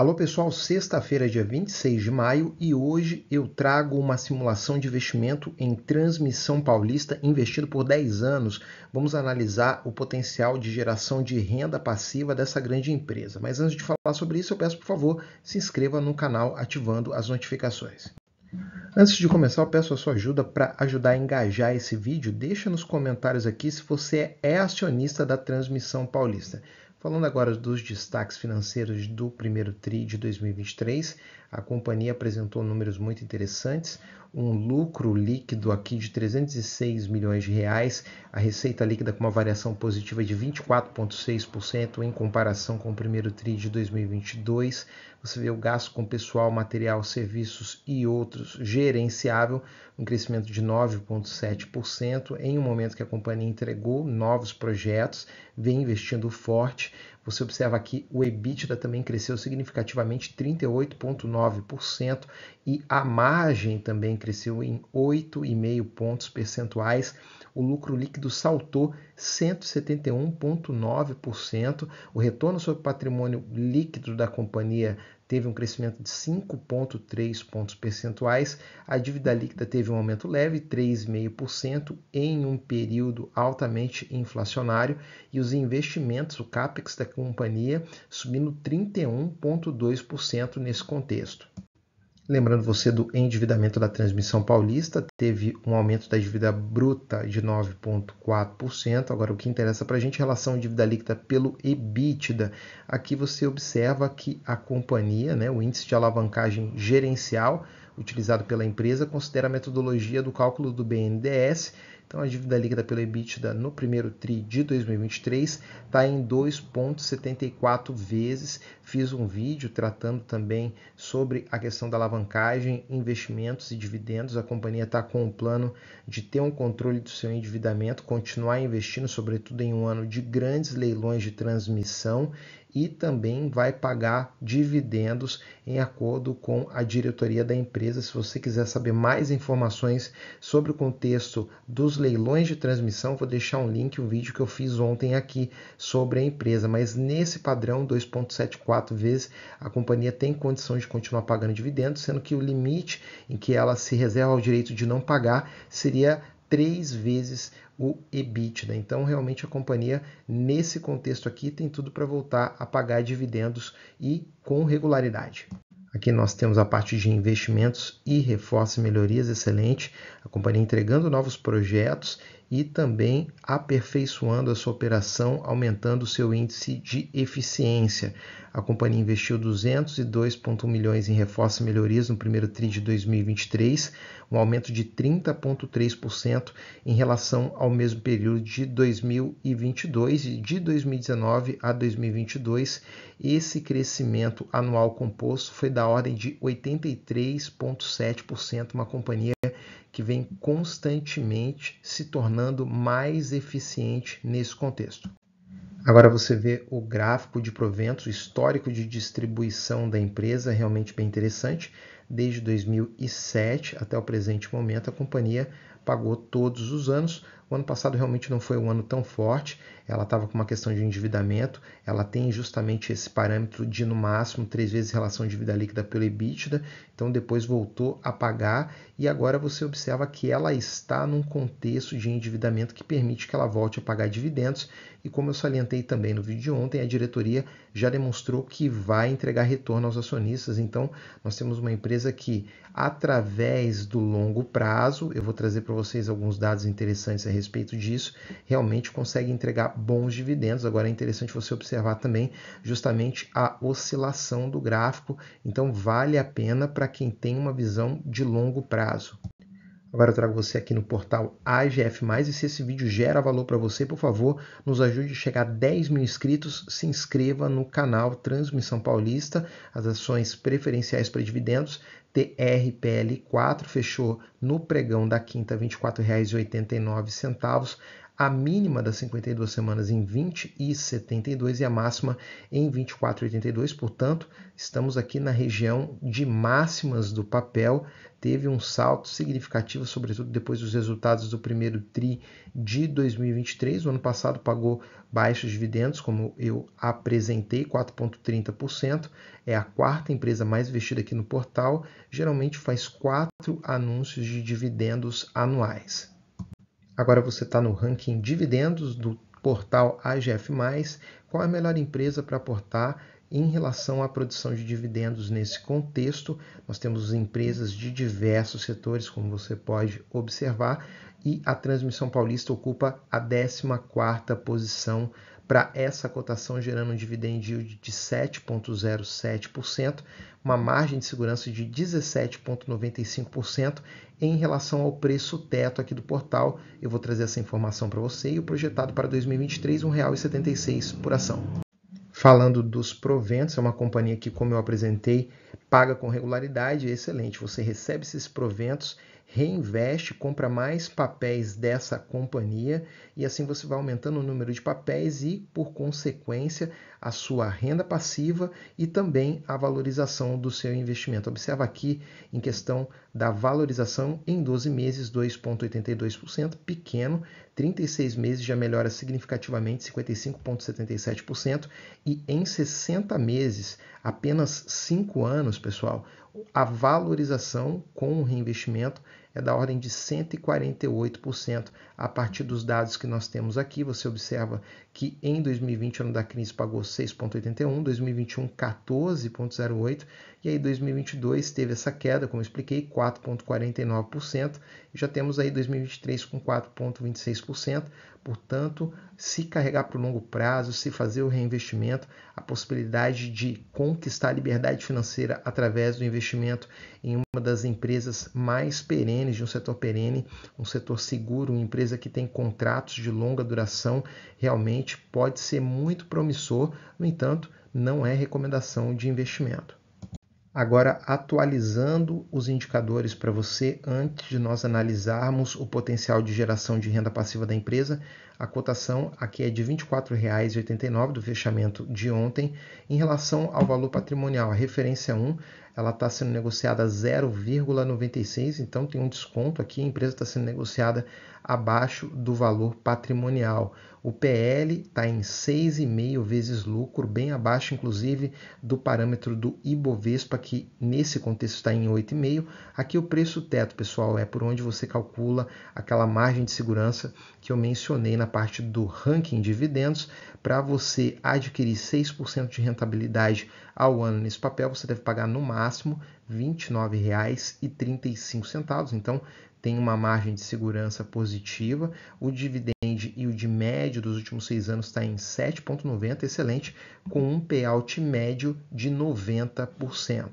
Alô pessoal, sexta-feira, dia 26 de maio, e hoje eu trago uma simulação de investimento em transmissão paulista investido por 10 anos. Vamos analisar o potencial de geração de renda passiva dessa grande empresa. Mas antes de falar sobre isso, eu peço por favor, se inscreva no canal ativando as notificações. Antes de começar, eu peço a sua ajuda para ajudar a engajar esse vídeo. Deixa nos comentários aqui se você é acionista da Transmissão Paulista. Falando agora dos destaques financeiros do primeiro TRI de 2023, a companhia apresentou números muito interessantes, um lucro líquido aqui de 306 milhões de reais, a receita líquida com uma variação positiva de 24,6% em comparação com o primeiro TRI de 2022. Você vê o gasto com pessoal, material, serviços e outros gerenciável, um crescimento de 9,7% em um momento que a companhia entregou novos projetos, vem investindo forte você observa aqui o EBITDA também cresceu significativamente 38,9% e a margem também cresceu em 8,5 pontos percentuais. O lucro líquido saltou 171,9%. O retorno sobre patrimônio líquido da companhia teve um crescimento de 5,3 pontos percentuais, a dívida líquida teve um aumento leve, 3,5%, em um período altamente inflacionário, e os investimentos, o CAPEX da companhia, subindo 31,2% nesse contexto. Lembrando você do endividamento da transmissão paulista, teve um aumento da dívida bruta de 9,4%. Agora, o que interessa para a gente é a relação dívida líquida pelo EBITDA. Aqui você observa que a companhia, né, o índice de alavancagem gerencial utilizado pela empresa, considera a metodologia do cálculo do BNDES então a dívida líquida pelo EBITDA no primeiro TRI de 2023 está em 2,74 vezes. Fiz um vídeo tratando também sobre a questão da alavancagem, investimentos e dividendos. A companhia está com o plano de ter um controle do seu endividamento, continuar investindo, sobretudo em um ano de grandes leilões de transmissão e também vai pagar dividendos em acordo com a diretoria da empresa. Se você quiser saber mais informações sobre o contexto dos leilões de transmissão, vou deixar um link, um vídeo que eu fiz ontem aqui sobre a empresa. Mas nesse padrão, 2,74 vezes, a companhia tem condição de continuar pagando dividendos, sendo que o limite em que ela se reserva o direito de não pagar seria três vezes o EBITDA. Né? Então, realmente, a companhia, nesse contexto aqui, tem tudo para voltar a pagar dividendos e com regularidade. Aqui nós temos a parte de investimentos e reforço e melhorias excelente, a companhia entregando novos projetos e também aperfeiçoando a sua operação, aumentando seu índice de eficiência. A companhia investiu 202,1 milhões em reforço e melhorias no primeiro TRI de 2023, um aumento de 30,3% em relação ao mesmo período de 2022 de 2019 a 2022. Esse crescimento anual composto foi da ordem de 83,7%, uma companhia que vem constantemente se tornando mais eficiente nesse contexto. Agora você vê o gráfico de proventos, histórico de distribuição da empresa, realmente bem interessante. Desde 2007 até o presente momento, a companhia pagou todos os anos o ano passado realmente não foi um ano tão forte, ela estava com uma questão de endividamento, ela tem justamente esse parâmetro de no máximo três vezes relação de dívida líquida pelo EBITDA, então depois voltou a pagar e agora você observa que ela está num contexto de endividamento que permite que ela volte a pagar dividendos e como eu salientei também no vídeo de ontem, a diretoria já demonstrou que vai entregar retorno aos acionistas, então nós temos uma empresa que através do longo prazo, eu vou trazer para vocês alguns dados interessantes a respeito disso, realmente consegue entregar bons dividendos. Agora é interessante você observar também justamente a oscilação do gráfico, então vale a pena para quem tem uma visão de longo prazo. Agora eu trago você aqui no portal AGF+, e se esse vídeo gera valor para você, por favor, nos ajude a chegar a 10 mil inscritos, se inscreva no canal Transmissão Paulista, as ações preferenciais para dividendos, TRPL4, fechou no pregão da quinta R$ 24,89, a mínima das 52 semanas em 20 e 72 e a máxima em 24,82. Portanto, estamos aqui na região de máximas do papel. Teve um salto significativo, sobretudo depois dos resultados do primeiro TRI de 2023. O ano passado pagou baixos dividendos, como eu apresentei, 4,30%. É a quarta empresa mais investida aqui no portal. Geralmente faz quatro anúncios de dividendos anuais. Agora você está no ranking dividendos do portal AGF+, qual é a melhor empresa para aportar em relação à produção de dividendos nesse contexto, nós temos empresas de diversos setores, como você pode observar, e a Transmissão Paulista ocupa a 14 posição para essa cotação, gerando um dividend yield de 7,07%, uma margem de segurança de 17,95% em relação ao preço teto aqui do portal. Eu vou trazer essa informação para você e o projetado para 2023 R$ 1,76 por ação. Falando dos proventos, é uma companhia que, como eu apresentei, paga com regularidade, é excelente. Você recebe esses proventos reinveste, compra mais papéis dessa companhia e assim você vai aumentando o número de papéis e, por consequência, a sua renda passiva e também a valorização do seu investimento. Observa aqui em questão da valorização em 12 meses 2.82%, pequeno, 36 meses já melhora significativamente 55.77% e em 60 meses, apenas 5 anos, pessoal, a valorização com o reinvestimento é da ordem de 148% a partir dos dados que nós temos aqui. Você observa que em 2020, ano da crise, pagou 6,81, 2021 14,08 e aí 2022 teve essa queda, como expliquei, 4,49%. E já temos aí 2023 com 4,26%. Portanto, se carregar para o longo prazo, se fazer o reinvestimento, a possibilidade de conquistar a liberdade financeira através do investimento em uma das empresas mais perenes perenes, de um setor perene, um setor seguro, uma empresa que tem contratos de longa duração, realmente pode ser muito promissor, no entanto, não é recomendação de investimento. Agora, atualizando os indicadores para você antes de nós analisarmos o potencial de geração de renda passiva da empresa, a cotação aqui é de R$ 24,89 do fechamento de ontem. Em relação ao valor patrimonial, a referência 1, ela está sendo negociada a 0,96, então tem um desconto aqui, a empresa está sendo negociada abaixo do valor patrimonial. O PL está em 6,5 vezes lucro, bem abaixo, inclusive, do parâmetro do Ibovespa, que nesse contexto está em 8,5. Aqui o preço teto, pessoal, é por onde você calcula aquela margem de segurança que eu mencionei na parte do ranking dividendos. Para você adquirir 6% de rentabilidade ao ano nesse papel, você deve pagar no máximo R$ 29,35. Então, tem uma margem de segurança positiva. O dividend e o de médio dos últimos seis anos está em 7,90, excelente, com um payout médio de 90%.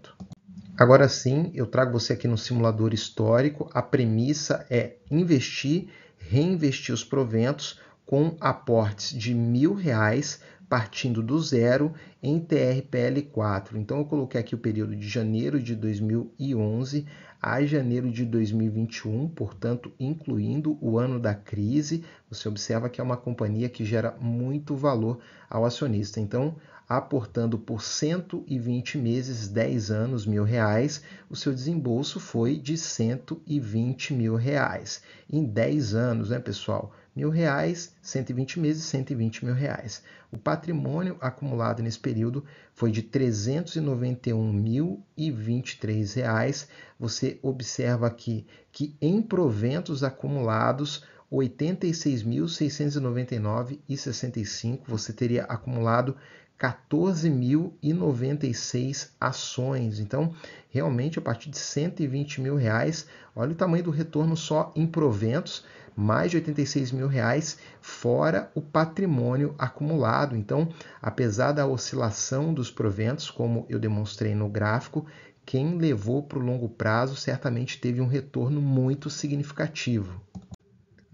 Agora sim, eu trago você aqui no simulador histórico. A premissa é investir reinvestir os proventos com aportes de mil reais partindo do zero em TRPL4. Então eu coloquei aqui o período de janeiro de 2011 a janeiro de 2021, portanto, incluindo o ano da crise. Você observa que é uma companhia que gera muito valor ao acionista. Então, aportando por 120 meses, 10 anos, mil reais, o seu desembolso foi de 120 mil reais. Em 10 anos, né, pessoal? Mil reais, 120 meses, 120 mil reais. O patrimônio acumulado nesse período foi de 391.023 reais. Você observa aqui que em proventos acumulados 86.699,65, você teria acumulado 14.096 ações. Então, realmente, a partir de 120 mil reais, olha o tamanho do retorno só em proventos, mais de 86 mil reais, fora o patrimônio acumulado. Então, apesar da oscilação dos proventos, como eu demonstrei no gráfico, quem levou para o longo prazo certamente teve um retorno muito significativo.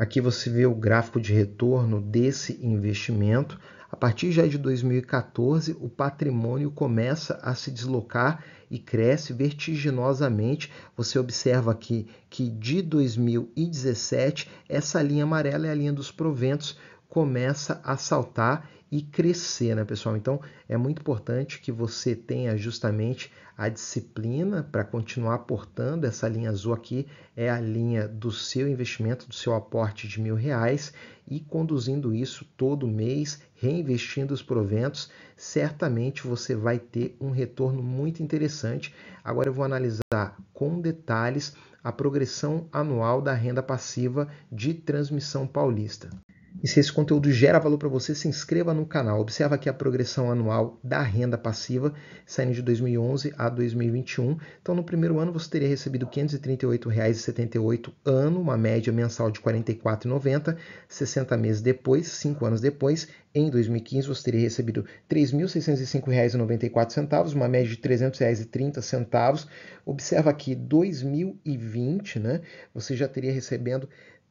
Aqui você vê o gráfico de retorno desse investimento. A partir já de 2014, o patrimônio começa a se deslocar e cresce vertiginosamente. Você observa aqui que de 2017 essa linha amarela é a linha dos proventos começa a saltar e crescer, né, pessoal? Então é muito importante que você tenha justamente a disciplina para continuar aportando. Essa linha azul aqui é a linha do seu investimento, do seu aporte de mil reais e conduzindo isso todo mês, reinvestindo os proventos. Certamente você vai ter um retorno muito interessante. Agora eu vou analisar com detalhes a progressão anual da renda passiva de transmissão paulista. E se esse conteúdo gera valor para você, se inscreva no canal. Observa aqui a progressão anual da renda passiva, saindo de 2011 a 2021. Então, no primeiro ano, você teria recebido R$ 538,78 ano, uma média mensal de R$ 44,90. 60 meses depois, 5 anos depois, em 2015, você teria recebido R$ 3.605,94, uma média de R$ 300,30. Observa aqui, 2020, né? Você já teria recebendo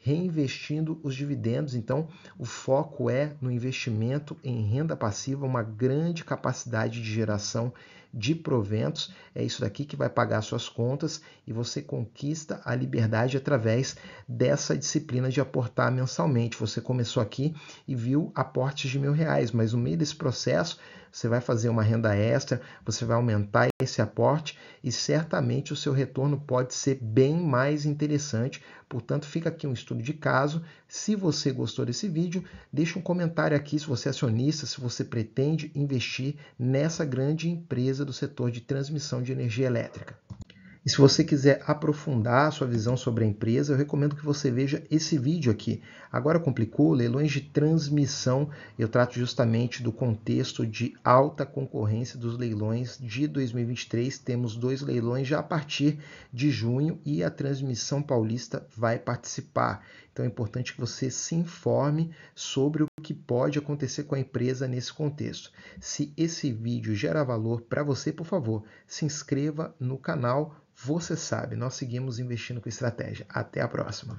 reinvestindo os dividendos. Então, o foco é no investimento em renda passiva, uma grande capacidade de geração de proventos. É isso daqui que vai pagar suas contas e você conquista a liberdade através dessa disciplina de aportar mensalmente. Você começou aqui e viu aportes de mil reais, mas no meio desse processo você vai fazer uma renda extra, você vai aumentar esse aporte e certamente o seu retorno pode ser bem mais interessante. Portanto, fica aqui um estudo de caso. Se você gostou desse vídeo, deixe um comentário aqui se você é acionista, se você pretende investir nessa grande empresa do setor de transmissão de energia elétrica. E se você quiser aprofundar a sua visão sobre a empresa, eu recomendo que você veja esse vídeo aqui. Agora complicou, leilões de transmissão, eu trato justamente do contexto de alta concorrência dos leilões de 2023. Temos dois leilões já a partir de junho e a transmissão paulista vai participar. Então é importante que você se informe sobre o que pode acontecer com a empresa nesse contexto. Se esse vídeo gera valor para você, por favor, se inscreva no canal. Você sabe, nós seguimos investindo com estratégia. Até a próxima.